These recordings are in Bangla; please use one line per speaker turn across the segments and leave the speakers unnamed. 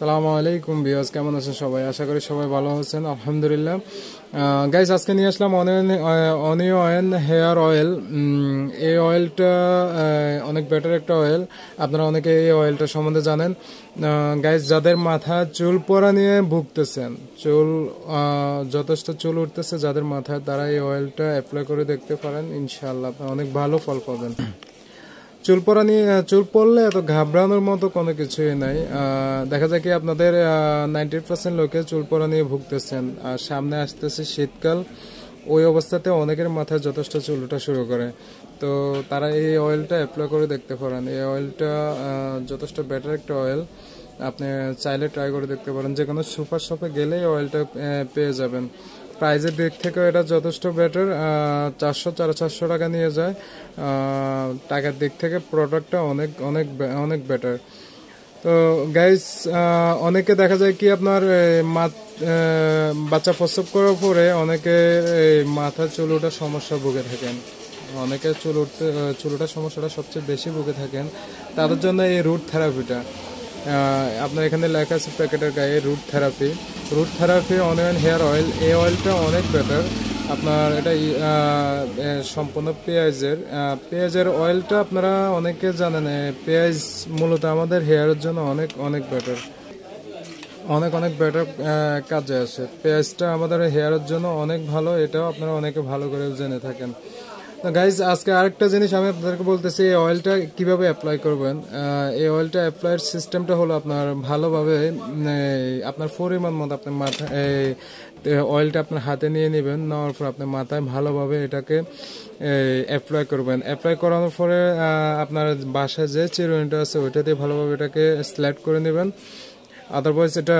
সালামু আলাইকুম বিয়াজ কেমন আছেন সবাই আশা করি সবাই ভালো আছেন আলহামদুলিল্লাহ গাইজ আজকে নিয়ে আসলাম অনিয়ন অনিয়ন হেয়ার অয়েল এই অয়েলটা অনেক বেটার একটা অয়েল আপনারা অনেকে এই অয়েলটা সম্বন্ধে জানেন গাইজ যাদের মাথা চুল পরা নিয়ে ভুগতেছেন চুল যথেষ্ট চুল উঠতেছে যাদের মাথায় তারা এই অয়েলটা অ্যাপ্লাই করে দেখতে পারেন ইনশাল্লাহ অনেক ভালো ফল পাবেন চুল পড়া নিয়ে চুল পড়লে এত ঘাবড়ানোর মতো কোনো কিছুই নাই দেখা যায় কি আপনাদের নাইনটি পার্সেন্ট লোকে চুল পড়া নিয়ে ভুগতেছেন আর সামনে আসতেছে শীতকাল ওই অবস্থাতে অনেকের মাথায় যথেষ্ট চুল ওঠা শুরু করে তো তারা এই অয়েলটা অ্যাপ্লাই করে দেখতে পারেন এই অয়েলটা যথেষ্ট বেটার একটা অয়েল আপনি চাইলে ট্রাই করে দেখতে পারেন যে কোনো সুপার শপে গেলেই অয়েলটা পেয়ে যাবেন প্রাইজের দিক থেকেও এটা যথেষ্ট বেটার চারশো চার চারশো টাকা নিয়ে যায় টাকার দিক থেকে প্রোডাক্টটা অনেক অনেক অনেক বেটার তো গাইস অনেকে দেখা যায় কি আপনার বাচ্চা প্রসব করার পরে অনেকে এই মাথার চুল ওঠার সমস্যা ভুগে থাকেন অনেকে চুল উঠতে চুল ওঠার সমস্যাটা সবচেয়ে বেশি ভুগে থাকেন তাদের জন্য এই রুট থেরাপিটা আপনার এখানে লেখা আছে প্যাকেটের গায়ে root therapy root therapy onion hair oil এই অয়েলটা অনেক বেটার আপনার এটা সম্পূর্ণ পেঁয়াজের পেঁয়াজের অয়েলটা আপনারা অনেকে জানেন পেঁয়াজ মূলত আমাদের হেয়ারের জন্য অনেক অনেক বেটার অনেক অনেক বেটার কাজে আসে পেঁয়াজটা আমাদের হেয়ারের জন্য অনেক ভালো এটাও আপনারা অনেকে ভালো করে জেনে থাকেন গাইজ আজকে আরেকটা জিনিস আমি আপনাদেরকে বলতেছি এই অয়েলটা কীভাবে অ্যাপ্লাই করবেন এই অয়েলটা অ্যাপ্লাইয়ের সিস্টেমটা হলো আপনার ভালোভাবে আপনার পরিমাণ মতো আপনার মাথা অয়েলটা আপনার হাতে নিয়ে নেবেন নেওয়ার পর আপনার মাথায় ভালোভাবে এটাকে অ্যাপ্লাই করবেন অ্যাপ্লাই করানোর পরে আপনার বাসায় যে চিরুনিটা আছে ওইটা দিয়ে ভালোভাবে এটাকে স্ল্যাট করে নেবেন আদারওয়াইজ এটা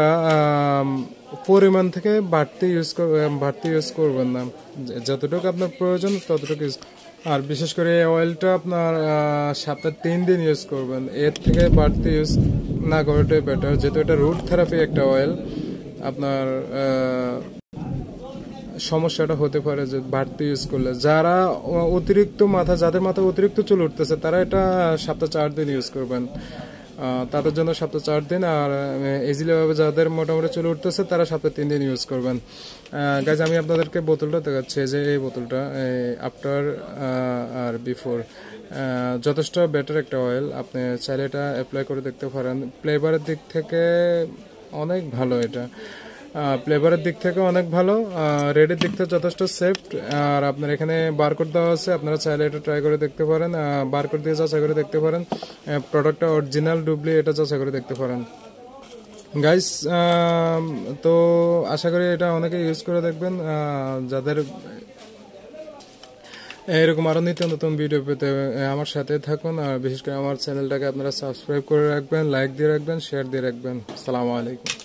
পরিমাণ থেকে বাড়তি ইউজ বাড়তি ইউজ করবেন না যতটুকু আপনার প্রয়োজন ততটুকু ইউজ আর বিশেষ করে অয়েলটা আপনার সপ্তাহে তিন দিন ইউজ করবেন এর থেকে বাড়তি ইউজ না করাটাই বেটার যেহেতু এটা রুট থেরাপি একটা অয়েল আপনার সমস্যাটা হতে পারে যে বাড়তি ইউজ করলে যারা অতিরিক্ত মাথা যাদের মাথা অতিরিক্ত চুল উঠতেছে তারা এটা সপ্তাহ চার দিন ইউজ করবেন তাদের জন্য সপ্তাহে চার দিন আর ইজিলিভাবে যাদের মোটামুটি চলে উঠতেছে তারা সপ্তাহে তিন দিন ইউজ করবেন গাইজ আমি আপনাদেরকে বোতলটা দেখাচ্ছি যে এই বোতলটা আফটার আর বিফোর যথেষ্ট বেটার একটা অয়েল আপনি চাইলে এটা অ্যাপ্লাই করে দেখতে পারেন ফ্লেভারের দিক থেকে অনেক ভালো এটা ফ্লেভারের দিক থেকে অনেক ভালো রেডের দিক থেকে যথেষ্ট সেফ আর আপনার এখানে বারকোড দেওয়া আছে আপনারা চাইলে এটা ট্রাই করে দেখতে পারেন বারকোড দিয়ে যাচাই করে দেখতে পারেন প্রোডাক্টটা অরিজিনাল ডুবলি এটা যাচাই করে দেখতে পারেন গাইস তো আশা করি এটা অনেকে ইউজ করে দেখবেন যাদের এরকম আরও নিত্য নতুন ভিডিও পেতে আমার সাথে থাকুন আর বিশেষ করে আমার চ্যানেলটাকে আপনারা সাবস্ক্রাইব করে রাখবেন লাইক দিয়ে রাখবেন শেয়ার দিয়ে রাখবেন সালামু আলাইকুম